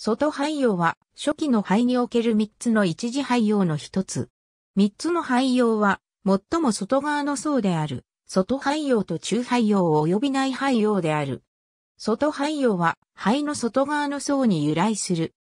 外廃用は初期の肺における三つの一次廃用の一つ。三つの廃用は最も外側の層である外廃用と中廃用及びない廃用である。外廃用は肺の外側の層に由来する。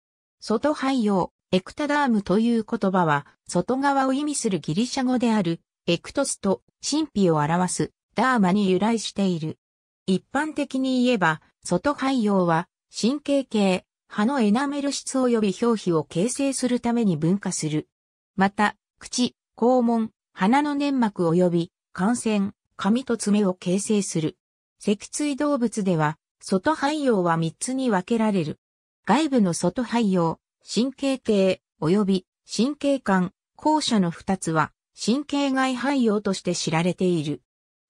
外廃用、エクタダームという言葉は外側を意味するギリシャ語であるエクトスと神秘を表すダーマに由来している。一般的に言えば外廃用は神経系、葉のエナメル質及び表皮を形成するために分化する。また、口、肛門、鼻の粘膜及び、感染、髪と爪を形成する。脊椎動物では、外肺葉は3つに分けられる。外部の外肺葉、神経系、及び神経管、後者の2つは、神経外肺葉として知られている。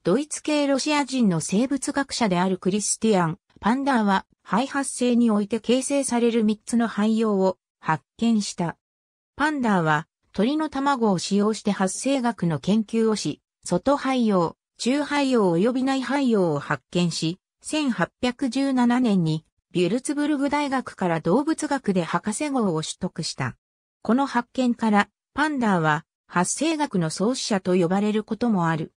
ドイツ系ロシア人の生物学者であるクリスティアン・パンダーは、肺発生において形成される3つの肺葉を発見した。パンダーは鳥の卵を使用して発生学の研究をし、外肺葉、中肺葉及び内肺葉を発見し、1817年にビュルツブルグ大学から動物学で博士号を取得した。この発見からパンダーは発生学の創始者と呼ばれることもある。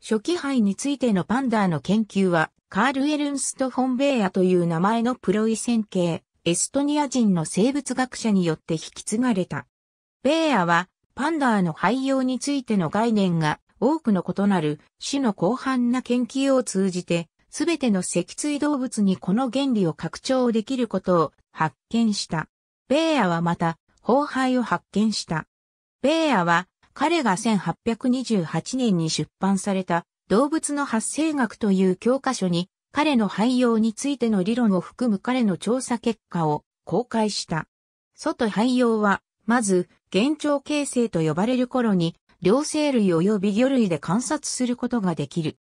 初期肺についてのパンダーの研究はカール・エルンスト・フォンベーヤという名前のプロイセン系、エストニア人の生物学者によって引き継がれた。ベーヤは、パンダーの廃用についての概念が多くの異なる種の広範な研究を通じて、すべての脊椎動物にこの原理を拡張できることを発見した。ベーヤはまた、崩廃を発見した。ベーヤは、彼が1828年に出版された動物の発生学という教科書に彼の廃用についての理論を含む彼の調査結果を公開した。外廃用は、まず、幻聴形成と呼ばれる頃に、両生類及び魚類で観察することができる。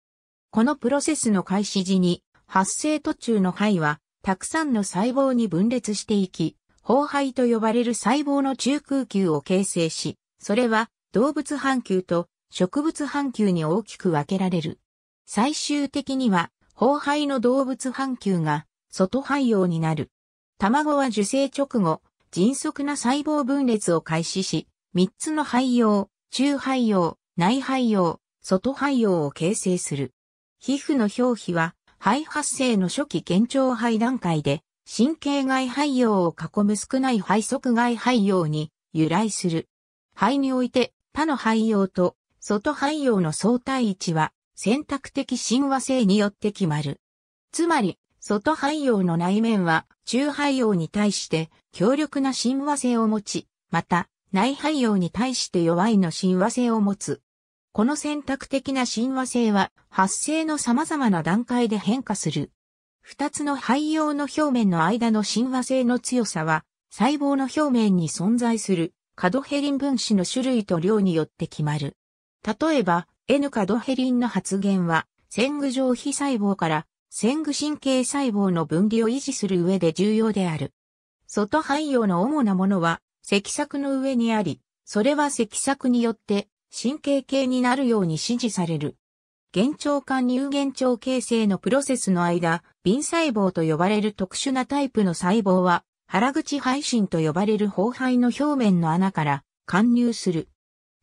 このプロセスの開始時に、発生途中の肺は、たくさんの細胞に分裂していき、包肺と呼ばれる細胞の中空球を形成し、それは動物半球と植物半球に大きく分けられる。最終的には、包肺の動物半球が外肺葉になる。卵は受精直後、迅速な細胞分裂を開始し、三つの肺葉、中肺葉、内肺葉、外肺葉を形成する。皮膚の表皮は、肺発生の初期幻聴肺段階で、神経外肺葉を囲む少ない肺側外肺葉に由来する。肺において他の肺葉と外汎用の相対位置は選択的親和性によって決まる。つまり、外汎用の内面は中汎用に対して強力な親和性を持ち、また内汎用に対して弱いの親和性を持つ。この選択的な親和性は発生の様々な段階で変化する。二つの廃用の表面の間の親和性の強さは細胞の表面に存在するカドヘリン分子の種類と量によって決まる。例えば、N カドヘリンの発現は、線具上皮細胞から線具神経細胞の分離を維持する上で重要である。外肺葉の主なものは、脊索の上にあり、それは脊索によって神経系になるように指示される。幻聴管乳幻聴形成のプロセスの間、瓶細胞と呼ばれる特殊なタイプの細胞は、腹口配信と呼ばれる包肺の表面の穴から貫入する。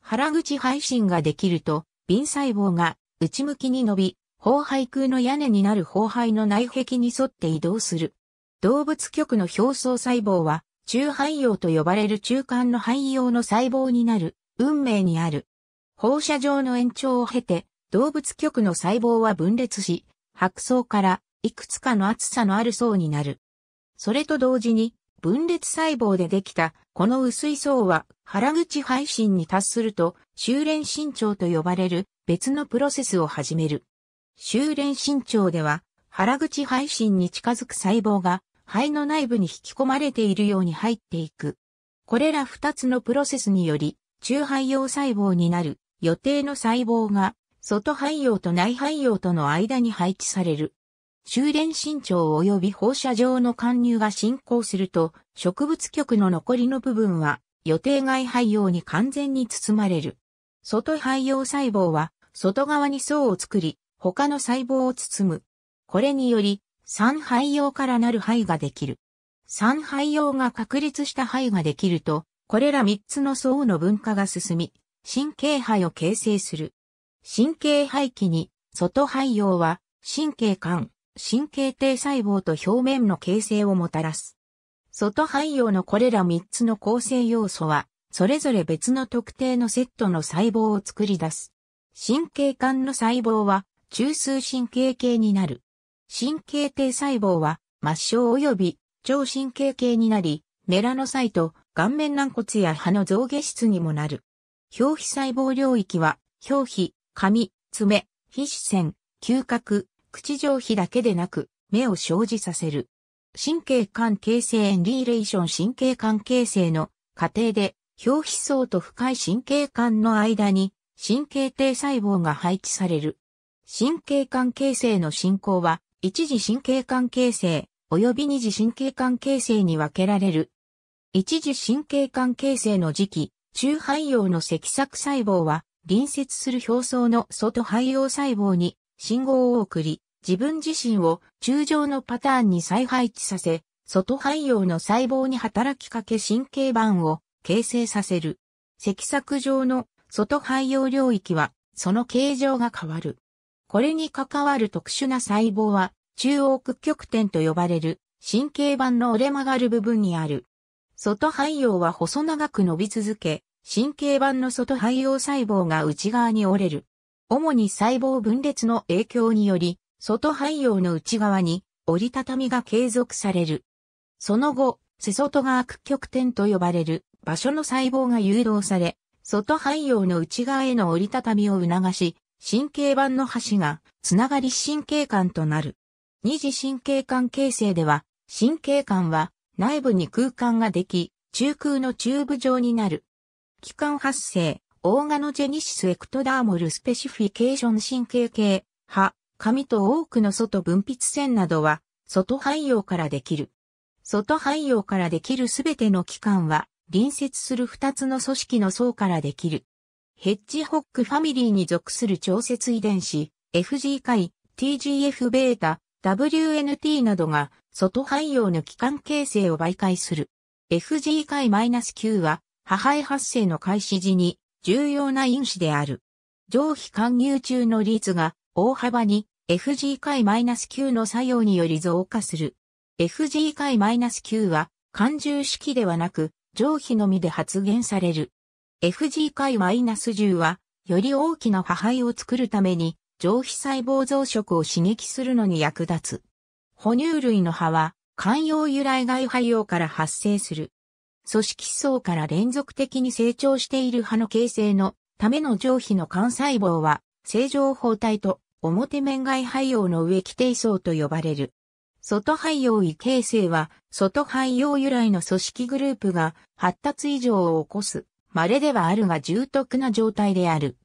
腹口配信ができると、瓶細胞が内向きに伸び、放肺空の屋根になる放肺の内壁に沿って移動する。動物局の表層細胞は、中肺葉と呼ばれる中間の肺葉の細胞になる、運命にある。放射状の延長を経て、動物局の細胞は分裂し、白層からいくつかの厚さのある層になる。それと同時に、分裂細胞でできた、この薄い層は腹口配信に達すると、修練伸長と呼ばれる別のプロセスを始める。修練伸長では、腹口配信に近づく細胞が肺の内部に引き込まれているように入っていく。これら二つのプロセスにより、中肺葉細胞になる予定の細胞が、外肺葉と内肺葉との間に配置される。修練身長及び放射状の貫入が進行すると、植物局の残りの部分は予定外肺葉に完全に包まれる。外肺葉細胞は外側に層を作り、他の細胞を包む。これにより、三廃用からなる肺ができる。三廃用が確立した肺ができると、これら三つの層の分化が進み、神経肺を形成する。神経肺気に、外肺用は、神経管、神経堤細胞と表面の形成をもたらす。外肺葉のこれら3つの構成要素は、それぞれ別の特定のセットの細胞を作り出す。神経管の細胞は、中枢神経系になる。神経堤細胞は、末梢及び超神経系になり、メラノサイト、顔面軟骨や歯の増下質にもなる。表皮細胞領域は、表皮、髪、爪、皮脂腺、嗅覚、口上皮だけでなく、目を生じさせる。神経管形成エンリーレーション神経管形成の過程で、表皮層と深い神経管の間に神経堤細胞が配置される。神経管形成の進行は、一次神経管形成、及び二次神経管形成に分けられる。一次神経管形成の時期、中肺葉の脊索細胞は、隣接する表層の外肺葉細胞に信号を送り、自分自身を中上のパターンに再配置させ、外肺葉の細胞に働きかけ神経板を形成させる。積索上の外肺葉領域は、その形状が変わる。これに関わる特殊な細胞は、中央屈曲点と呼ばれる神経板の折れ曲がる部分にある。外肺葉は細長く伸び続け、神経板の外肺葉細胞が内側に折れる。主に細胞分裂の影響により、外廃用の内側に折りたたみが継続される。その後、瀬外側屈曲点と呼ばれる場所の細胞が誘導され、外肺葉の内側への折りたたみを促し、神経板の端がつながり神経管となる。二次神経管形成では、神経管は内部に空間ができ、中空のチューブ状になる。器官発生、オーガノジェニシスエクトダーモルスペシフィケーション神経系、派、紙と多くの外分泌腺などは、外肺葉からできる。外肺葉からできるすべての器官は、隣接する二つの組織の層からできる。ヘッジホックファミリーに属する調節遺伝子、FG 回、TGF-β、WNT などが、外肺葉の器官形成を媒介する。FG 回 -9 は、破肺発生の開始時に重要な因子である。上皮貫入中の率が大幅に FG ス -9 の作用により増加する。FG ス -9 は感重式ではなく上皮のみで発現される。FG ス -10 はより大きな破肺を作るために上皮細胞増殖を刺激するのに役立つ。哺乳類の葉は肝容由来外肺葉から発生する。組織層から連続的に成長している葉の形成のための上皮の肝細胞は正常包帯と表面外廃用の上規定層と呼ばれる。外廃用異形成は、外廃用由来の組織グループが発達異常を起こす、稀ではあるが重篤な状態である。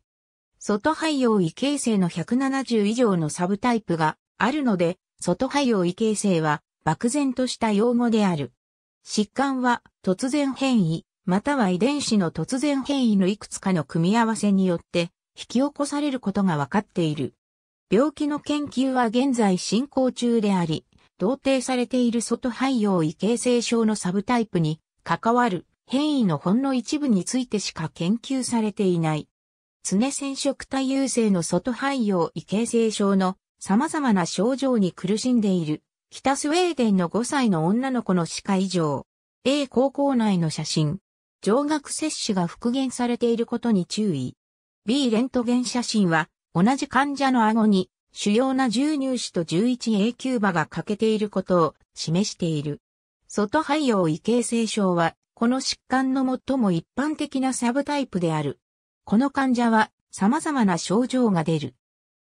外廃用異形成の170以上のサブタイプがあるので、外廃用異形成は漠然とした用語である。疾患は突然変異、または遺伝子の突然変異のいくつかの組み合わせによって引き起こされることが分かっている。病気の研究は現在進行中であり、同定されている外肺葉異形成症のサブタイプに関わる変異のほんの一部についてしか研究されていない。常染色体優勢の外肺葉異形成症の様々な症状に苦しんでいる北スウェーデンの5歳の女の子の歯科異常。A 高校内の写真。上顎摂取が復元されていることに注意。B レントゲン写真は同じ患者の顎に主要な10乳歯と 11A 久歯が欠けていることを示している。外肺葉異形成症は、この疾患の最も一般的なサブタイプである。この患者は様々な症状が出る。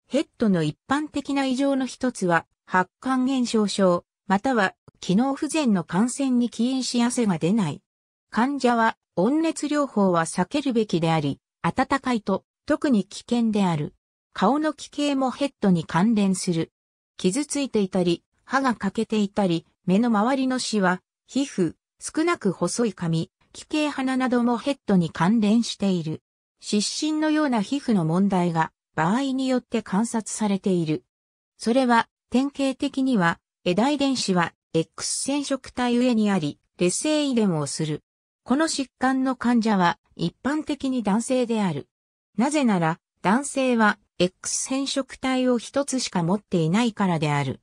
ヘッドの一般的な異常の一つは、発汗減少症、または機能不全の感染に起因し汗が出ない。患者は温熱療法は避けるべきであり、暖かいと特に危険である。顔の奇形もヘッドに関連する。傷ついていたり、歯が欠けていたり、目の周りのシワ、皮膚、少なく細い髪、奇形鼻などもヘッドに関連している。湿疹のような皮膚の問題が場合によって観察されている。それは典型的には、枝遺伝子は X 染色体上にあり、劣性遺伝をする。この疾患の患者は一般的に男性である。なぜなら、男性は X 染色体を一つしか持っていないからである。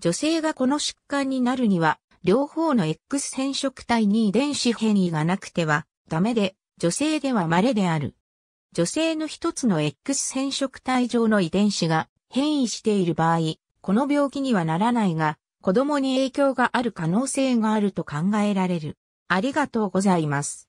女性がこの疾患になるには、両方の X 染色体に遺伝子変異がなくてはダメで、女性では稀である。女性の一つの X 染色体上の遺伝子が変異している場合、この病気にはならないが、子供に影響がある可能性があると考えられる。ありがとうございます。